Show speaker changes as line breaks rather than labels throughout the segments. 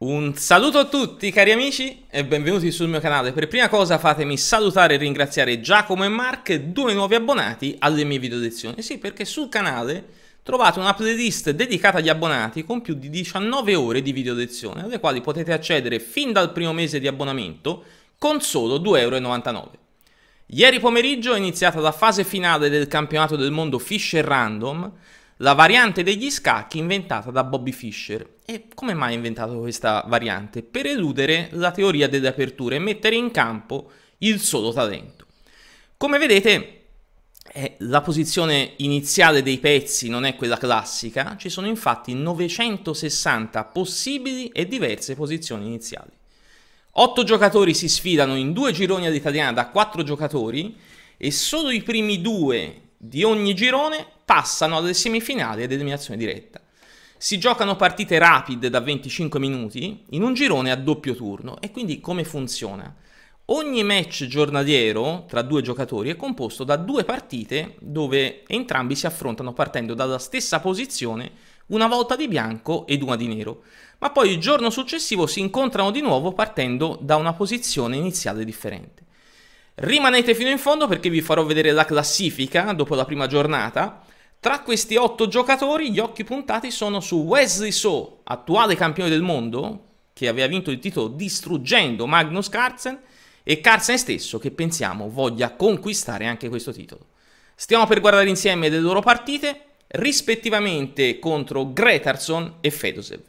Un saluto a tutti cari amici e benvenuti sul mio canale. Per prima cosa fatemi salutare e ringraziare Giacomo e Mark, due nuovi abbonati alle mie video lezioni. Eh sì, perché sul canale trovate una playlist dedicata agli abbonati con più di 19 ore di video lezione, alle quali potete accedere fin dal primo mese di abbonamento con solo 2,99€. Ieri pomeriggio è iniziata la fase finale del campionato del mondo Fischer Random la variante degli scacchi inventata da Bobby Fischer. E come mai ha inventato questa variante? Per eludere la teoria delle aperture e mettere in campo il solo talento. Come vedete, eh, la posizione iniziale dei pezzi non è quella classica, ci sono infatti 960 possibili e diverse posizioni iniziali. 8 giocatori si sfidano in due gironi all'italiana da 4 giocatori e solo i primi due di ogni girone passano alle semifinali ad eliminazione diretta. Si giocano partite rapide da 25 minuti in un girone a doppio turno e quindi come funziona? Ogni match giornaliero tra due giocatori è composto da due partite dove entrambi si affrontano partendo dalla stessa posizione, una volta di bianco ed una di nero, ma poi il giorno successivo si incontrano di nuovo partendo da una posizione iniziale differente. Rimanete fino in fondo perché vi farò vedere la classifica dopo la prima giornata. Tra questi otto giocatori gli occhi puntati sono su Wesley So, attuale campione del mondo, che aveva vinto il titolo distruggendo Magnus Carlsen, e Carlsen stesso che pensiamo voglia conquistare anche questo titolo. Stiamo per guardare insieme le loro partite, rispettivamente contro Gretarson e Fedosev.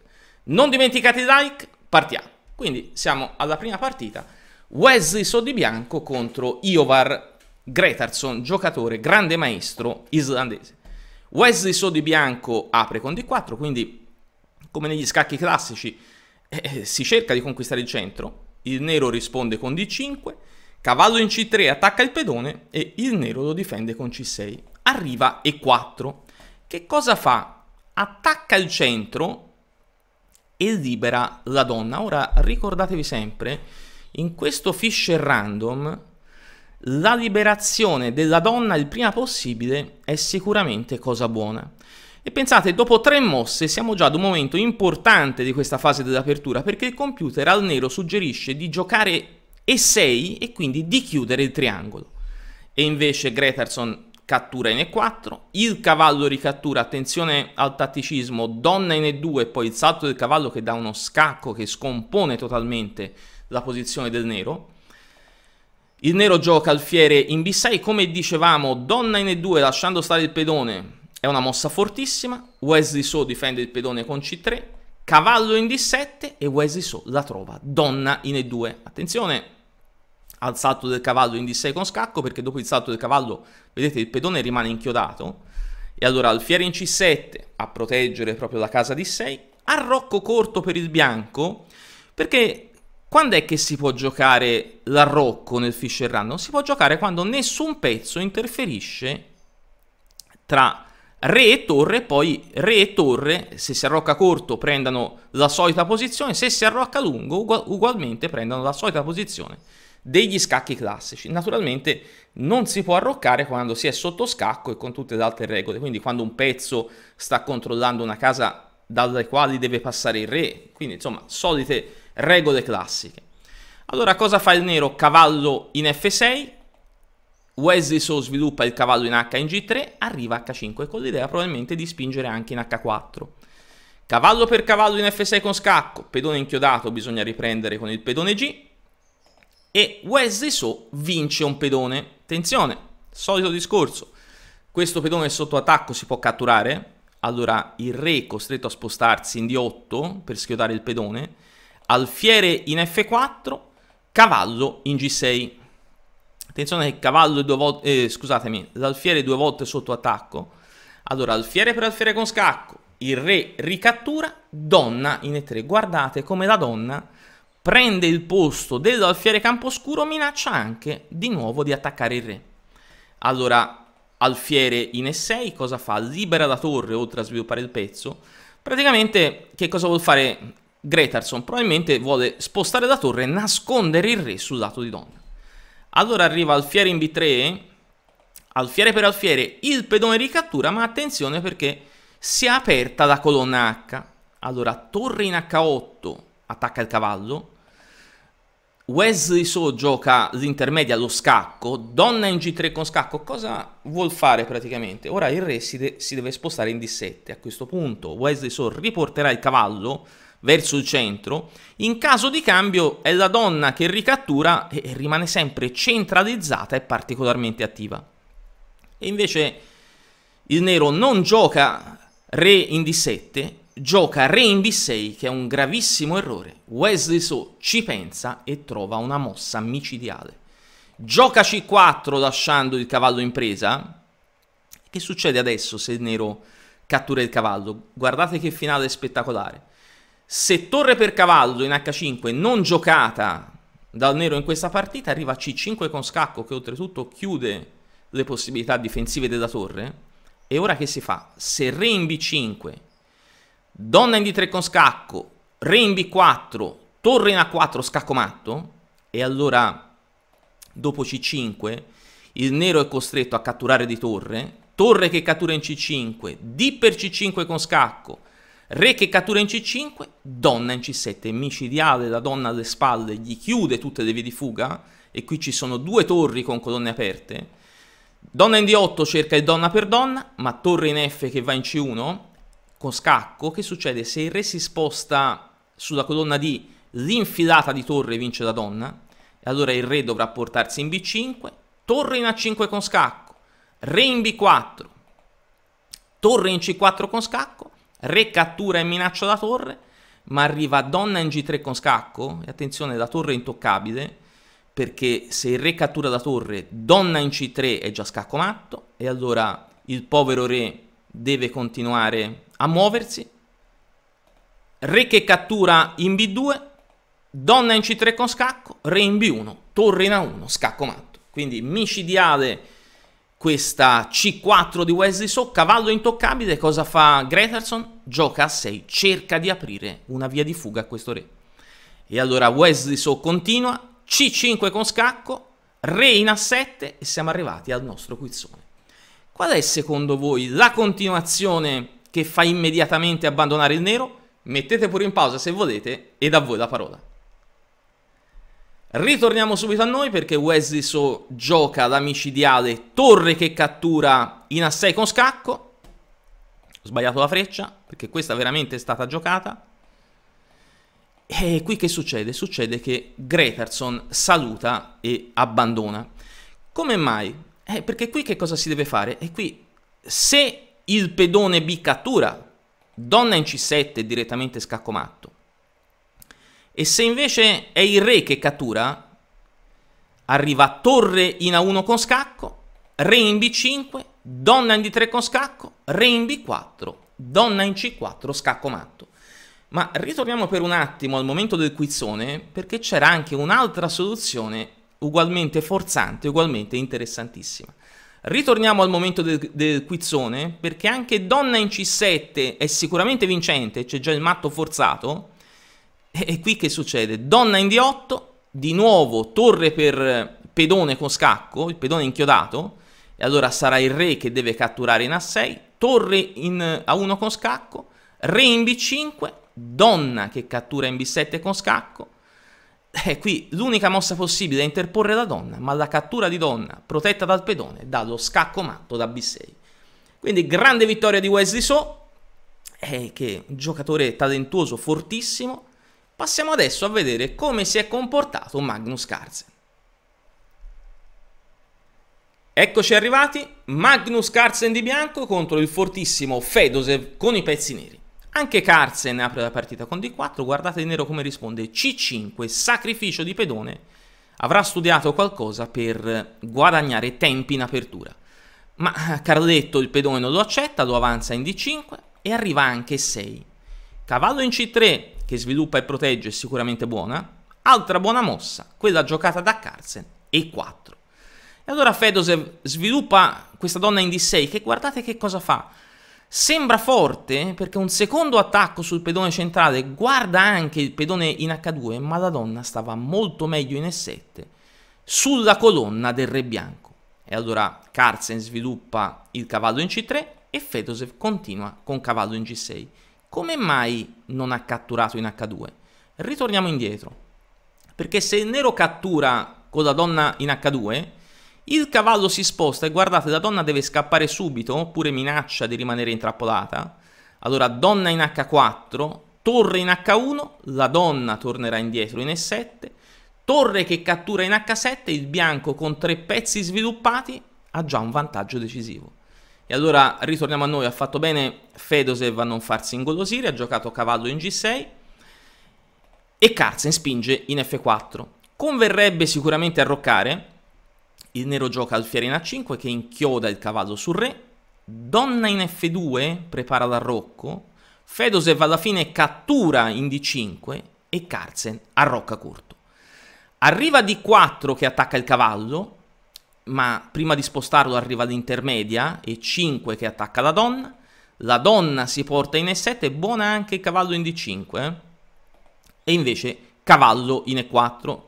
Non dimenticate il like, partiamo. Quindi siamo alla prima partita Wesley Sodibianco contro Iovar Gretarsson, giocatore grande maestro islandese. Wesley Sodibianco apre con D4, quindi come negli scacchi classici eh, eh, si cerca di conquistare il centro, il nero risponde con D5, cavallo in C3 attacca il pedone e il nero lo difende con C6. Arriva E4. Che cosa fa? Attacca il centro e libera la donna. Ora ricordatevi sempre in questo Fisher Random la liberazione della donna il prima possibile è sicuramente cosa buona. E pensate, dopo tre mosse siamo già ad un momento importante di questa fase dell'apertura perché il computer al nero suggerisce di giocare E6 e quindi di chiudere il triangolo. E invece Gretarson cattura in E4, il cavallo ricattura, attenzione al tatticismo, donna in E2 e poi il salto del cavallo che dà uno scacco che scompone totalmente la posizione del nero. Il nero gioca alfiere in B6, come dicevamo, donna in E2 lasciando stare il pedone, è una mossa fortissima, Wesley So difende il pedone con C3, cavallo in D7 e Wesley So la trova, donna in E2. Attenzione, al salto del cavallo in D6 con scacco perché dopo il salto del cavallo vedete il pedone rimane inchiodato e allora alfiere in C7 a proteggere proprio la casa D6 arrocco corto per il bianco perché quando è che si può giocare l'arrocco nel Fischer Random? Si può giocare quando nessun pezzo interferisce tra re e torre, poi re e torre, se si arrocca corto prendano la solita posizione, se si arrocca lungo ugualmente prendono la solita posizione degli scacchi classici. Naturalmente non si può arroccare quando si è sotto scacco e con tutte le altre regole, quindi quando un pezzo sta controllando una casa dalle quali deve passare il re, quindi insomma solite regole classiche. Allora cosa fa il nero? Cavallo in F6, Wesley So sviluppa il cavallo in H in G3, arriva H5 con l'idea probabilmente di spingere anche in H4. Cavallo per cavallo in F6 con scacco, pedone inchiodato bisogna riprendere con il pedone G, e Wesley So vince un pedone. Attenzione, solito discorso. Questo pedone sotto attacco, si può catturare. Allora il re è costretto a spostarsi in D8 per schiodare il pedone. Alfiere in F4, cavallo in G6. Attenzione che cavallo due volte, eh, scusatemi, l'alfiere due volte sotto attacco. Allora alfiere per alfiere con scacco, il re ricattura, donna in E3. Guardate come la donna prende il posto dell'alfiere Camposcuro, minaccia anche di nuovo di attaccare il re. Allora, alfiere in E6 cosa fa? Libera la torre oltre a sviluppare il pezzo. Praticamente, che cosa vuol fare Gretarson? Probabilmente vuole spostare la torre e nascondere il re sul lato di donna. Allora arriva alfiere in B3, alfiere per alfiere, il pedone ricattura, ma attenzione perché si è aperta la colonna H. Allora, torre in H8, attacca il cavallo. Wesley So gioca l'intermedia allo scacco, donna in G3 con scacco, cosa vuol fare praticamente? Ora il re si, de si deve spostare in D7, a questo punto Wesley So riporterà il cavallo verso il centro, in caso di cambio è la donna che ricattura e rimane sempre centralizzata e particolarmente attiva. E invece il nero non gioca re in D7, gioca re in b 6 che è un gravissimo errore. Wesley So ci pensa e trova una mossa micidiale. Gioca C4 lasciando il cavallo in presa. Che succede adesso se il nero cattura il cavallo? Guardate che finale spettacolare. Se torre per cavallo in H5 non giocata dal nero in questa partita arriva C5 con scacco che oltretutto chiude le possibilità difensive della torre. E ora che si fa? Se re in B5 donna in d3 con scacco, re in b4, torre in a4, scacco matto, e allora dopo c5 il nero è costretto a catturare di torre, torre che cattura in c5, d per c5 con scacco, re che cattura in c5, donna in c7, micidiale la donna alle spalle, gli chiude tutte le vie di fuga, e qui ci sono due torri con colonne aperte, donna in d8 cerca il donna per donna, ma torre in f che va in c1, con scacco, che succede? Se il re si sposta sulla colonna D, l'infilata di torre vince la donna, e allora il re dovrà portarsi in B5, torre in A5 con scacco, re in B4, torre in C4 con scacco, re cattura e minaccia la torre, ma arriva donna in G3 con scacco, e attenzione, la torre è intoccabile, perché se il re cattura la torre, donna in C3 è già scacco matto, e allora il povero re deve continuare a muoversi. Re che cattura in B2, donna in C3 con scacco, re in B1, torre in A1, scacco matto. Quindi micidiale questa C4 di Wesley So, cavallo intoccabile, cosa fa Greterson? Gioca a 6, cerca di aprire una via di fuga a questo re. E allora Wesley So continua, C5 con scacco, re in A7 e siamo arrivati al nostro quizzone. Qual è secondo voi la continuazione che fa immediatamente abbandonare il nero? Mettete pure in pausa se volete ed a voi la parola. Ritorniamo subito a noi perché Wesley So gioca la micidiale torre che cattura in A6 con scacco. Ho sbagliato la freccia perché questa veramente è stata giocata. E qui che succede? Succede che Greterson saluta e abbandona. Come mai? Eh, perché qui che cosa si deve fare? E qui, se il pedone B cattura, donna in C7 direttamente scacco matto, e se invece è il re che cattura, arriva torre in A1 con scacco, re in B5, donna in D3 con scacco, re in B4, donna in C4, scacco matto. Ma ritorniamo per un attimo al momento del quizzone, perché c'era anche un'altra soluzione ugualmente forzante, ugualmente interessantissima. Ritorniamo al momento del, del quizzone, perché anche donna in C7 è sicuramente vincente, c'è già il matto forzato. E, e qui che succede? Donna in D8, di nuovo torre per pedone con scacco, il pedone inchiodato, e allora sarà il re che deve catturare in A6, torre in A1 con scacco, re in B5, donna che cattura in B7 con scacco, eh, qui l'unica mossa possibile è interporre la donna, ma la cattura di donna protetta dal pedone dà lo scacco matto da B6. Quindi grande vittoria di Wesley So, eh, che è un giocatore talentuoso, fortissimo. Passiamo adesso a vedere come si è comportato Magnus Carlsen. Eccoci arrivati, Magnus Carlsen di bianco contro il fortissimo Fedosev con i pezzi neri. Anche Carsen apre la partita con D4, guardate di nero come risponde C5, sacrificio di pedone, avrà studiato qualcosa per guadagnare tempi in apertura. Ma Carletto il pedone non lo accetta, lo avanza in D5 e arriva anche 6. Cavallo in C3 che sviluppa e protegge è sicuramente buona, altra buona mossa, quella giocata da Carsen, E4. E allora Fedosev sviluppa questa donna in D6 che guardate che cosa fa, Sembra forte perché un secondo attacco sul pedone centrale guarda anche il pedone in H2, ma la donna stava molto meglio in E7 sulla colonna del re bianco. E allora Carlsen sviluppa il cavallo in C3 e Fedosev continua con cavallo in G6. Come mai non ha catturato in H2? Ritorniamo indietro. Perché se il nero cattura con la donna in H2, il cavallo si sposta e guardate, la donna deve scappare subito oppure minaccia di rimanere intrappolata. Allora donna in H4, torre in H1, la donna tornerà indietro in E7, torre che cattura in H7, il bianco con tre pezzi sviluppati ha già un vantaggio decisivo. E allora ritorniamo a noi, ha fatto bene Fedosev a non farsi ingolosire, ha giocato cavallo in G6 e Carlsen spinge in F4. Converrebbe sicuramente arroccare, il nero gioca alfiere in A5 che inchioda il cavallo sul re, donna in F2 prepara l'arrocco, Fedosev alla fine cattura in D5 e Carlsen arrocca corto. Arriva D4 che attacca il cavallo, ma prima di spostarlo arriva l'intermedia e 5 che attacca la donna. La donna si porta in E7, buona anche il cavallo in D5. Eh? E invece cavallo in E4,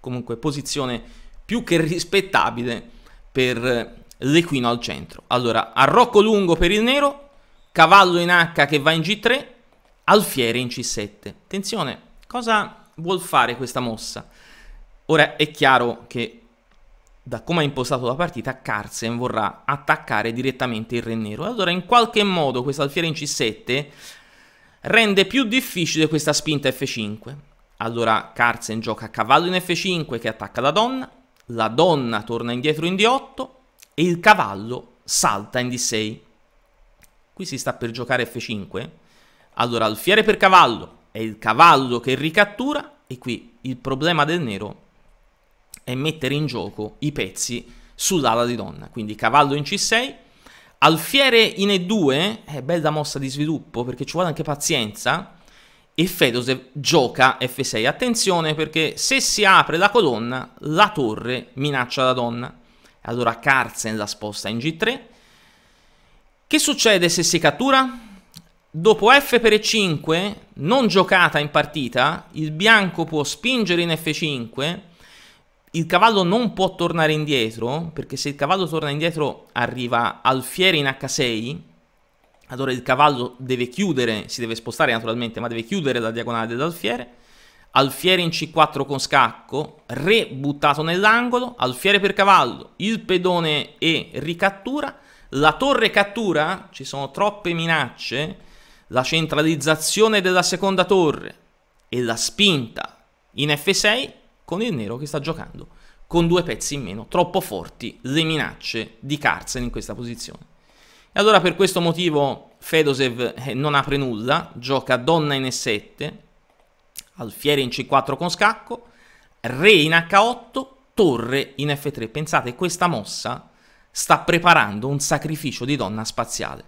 comunque posizione più che rispettabile per l'equino al centro. Allora, arrocco lungo per il nero, cavallo in H che va in G3, alfiere in C7. Attenzione, cosa vuol fare questa mossa? Ora è chiaro che da come ha impostato la partita, Carsen vorrà attaccare direttamente il re nero. Allora, in qualche modo, questo alfiere in C7 rende più difficile questa spinta F5. Allora, Carsen gioca a cavallo in F5 che attacca la donna, la donna torna indietro in D8 e il cavallo salta in D6. Qui si sta per giocare F5. Allora alfiere per cavallo, è il cavallo che ricattura e qui il problema del nero è mettere in gioco i pezzi sull'ala di donna. Quindi cavallo in C6, alfiere in E2, è eh, bella mossa di sviluppo perché ci vuole anche pazienza, e Fedosev gioca F6. Attenzione perché se si apre la colonna la torre minaccia la donna. Allora Carlsen la sposta in G3. Che succede se si cattura? Dopo F per E5, non giocata in partita, il bianco può spingere in F5, il cavallo non può tornare indietro, perché se il cavallo torna indietro arriva alfiere in H6, allora il cavallo deve chiudere, si deve spostare naturalmente, ma deve chiudere la diagonale dell'alfiere. Alfiere in C4 con scacco, re buttato nell'angolo, alfiere per cavallo, il pedone E ricattura, la torre cattura, ci sono troppe minacce, la centralizzazione della seconda torre e la spinta in F6 con il nero che sta giocando con due pezzi in meno, troppo forti le minacce di Carlsen in questa posizione. E allora per questo motivo Fedosev eh, non apre nulla, gioca donna in e7, alfiere in c4 con scacco, re in h8, torre in f3. Pensate, questa mossa sta preparando un sacrificio di donna spaziale.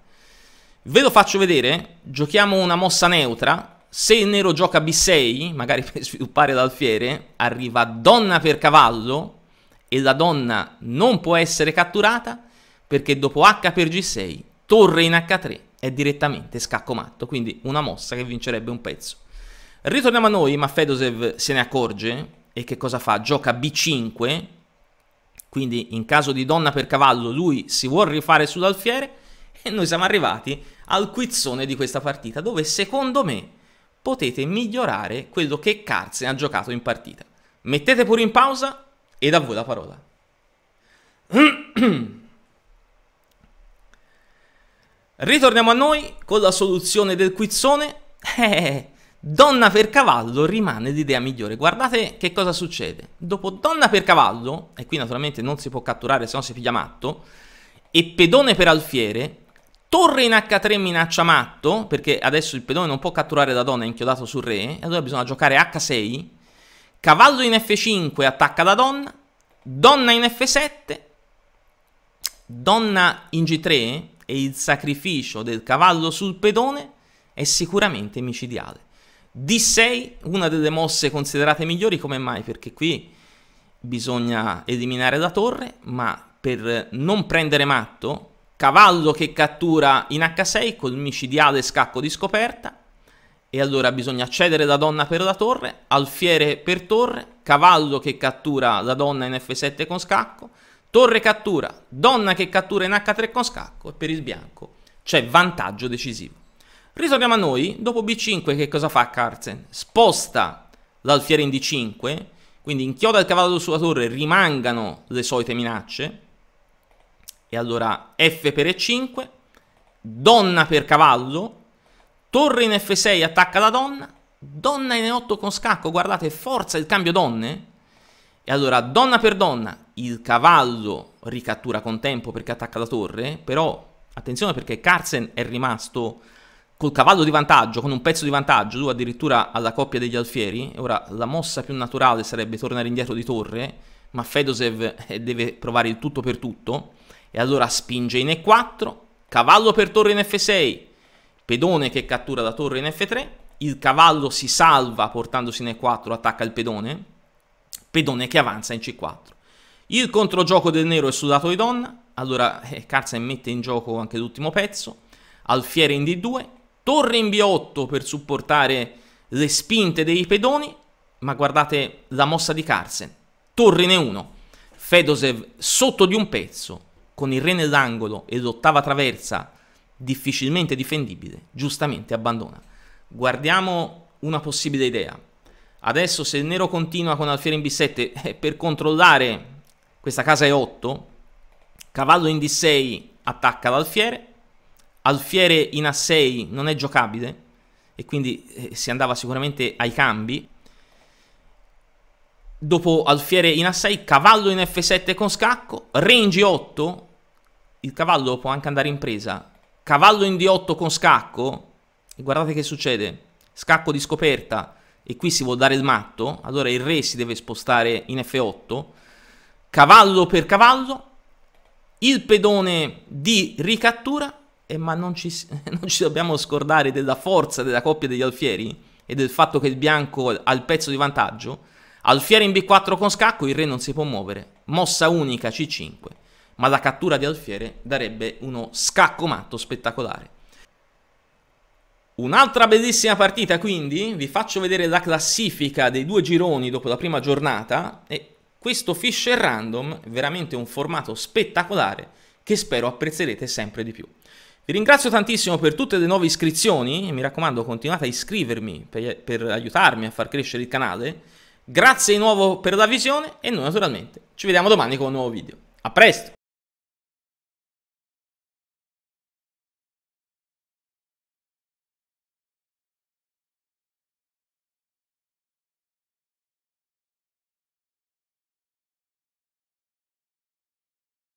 Ve lo faccio vedere, giochiamo una mossa neutra, se il nero gioca b6, magari per sviluppare l'alfiere, arriva donna per cavallo e la donna non può essere catturata, perché dopo H per G6, torre in H3 è direttamente scacco matto, quindi una mossa che vincerebbe un pezzo. Ritorniamo a noi, ma Fedosev se ne accorge e che cosa fa? Gioca B5, quindi in caso di donna per cavallo lui si vuol rifare sull'alfiere e noi siamo arrivati al quizzone di questa partita dove secondo me potete migliorare quello che Carlsen ha giocato in partita. Mettete pure in pausa e da voi la parola. Ritorniamo a noi con la soluzione del quizzone. Eh, donna per cavallo rimane l'idea migliore. Guardate che cosa succede. Dopo donna per cavallo, e qui naturalmente non si può catturare se no si piglia matto, e pedone per alfiere, torre in H3 minaccia matto, perché adesso il pedone non può catturare la donna è inchiodato sul re, e allora bisogna giocare H6, cavallo in F5 attacca la donna, donna in F7, donna in G3, e il sacrificio del cavallo sul pedone è sicuramente micidiale. D6, una delle mosse considerate migliori, come mai? Perché qui bisogna eliminare la torre, ma per non prendere matto, cavallo che cattura in H6 col micidiale scacco di scoperta, e allora bisogna cedere la donna per la torre, alfiere per torre, cavallo che cattura la donna in F7 con scacco, torre cattura, donna che cattura in H3 con scacco e per il bianco c'è vantaggio decisivo. Ritorniamo a noi, dopo B5 che cosa fa Carlsen? Sposta l'alfiere in D5, quindi inchioda il cavallo sulla torre, rimangano le solite minacce, e allora F per E5, donna per cavallo, torre in F6 attacca la donna, donna in E8 con scacco, guardate, forza il cambio donne, e allora, donna per donna, il cavallo ricattura con tempo perché attacca la torre, però attenzione perché Carsen è rimasto col cavallo di vantaggio, con un pezzo di vantaggio, tu addirittura alla coppia degli alfieri. Ora, la mossa più naturale sarebbe tornare indietro di torre, ma Fedosev eh, deve provare il tutto per tutto. E allora spinge in E4, cavallo per torre in F6, pedone che cattura la torre in F3, il cavallo si salva portandosi in E4, attacca il pedone, pedone che avanza in C4. Il controgioco del nero è sudato di donna, allora eh, Carlsen mette in gioco anche l'ultimo pezzo, alfiere in D2, torre in B8 per supportare le spinte dei pedoni, ma guardate la mossa di Carlsen, torre in E1, Fedosev sotto di un pezzo, con il re nell'angolo e l'ottava traversa difficilmente difendibile, giustamente abbandona. Guardiamo una possibile idea. Adesso se il nero continua con alfiere in b7 eh, per controllare questa casa è 8, cavallo in d6 attacca l'alfiere, alfiere in a6 non è giocabile e quindi eh, si andava sicuramente ai cambi. Dopo alfiere in a6, cavallo in f7 con scacco, re in g8, il cavallo può anche andare in presa, cavallo in d8 con scacco, guardate che succede, scacco di scoperta, e qui si vuol dare il matto, allora il re si deve spostare in F8, cavallo per cavallo, il pedone di ricattura, eh, ma non ci, non ci dobbiamo scordare della forza della coppia degli alfieri e del fatto che il bianco ha il pezzo di vantaggio, alfiere in B4 con scacco, il re non si può muovere, mossa unica C5, ma la cattura di alfiere darebbe uno scacco matto spettacolare. Un'altra bellissima partita quindi, vi faccio vedere la classifica dei due gironi dopo la prima giornata e questo Fisher Random è veramente un formato spettacolare che spero apprezzerete sempre di più. Vi ringrazio tantissimo per tutte le nuove iscrizioni e mi raccomando continuate a iscrivermi per, per aiutarmi a far crescere il canale. Grazie di nuovo per la visione e noi naturalmente ci vediamo domani con un nuovo video. A presto!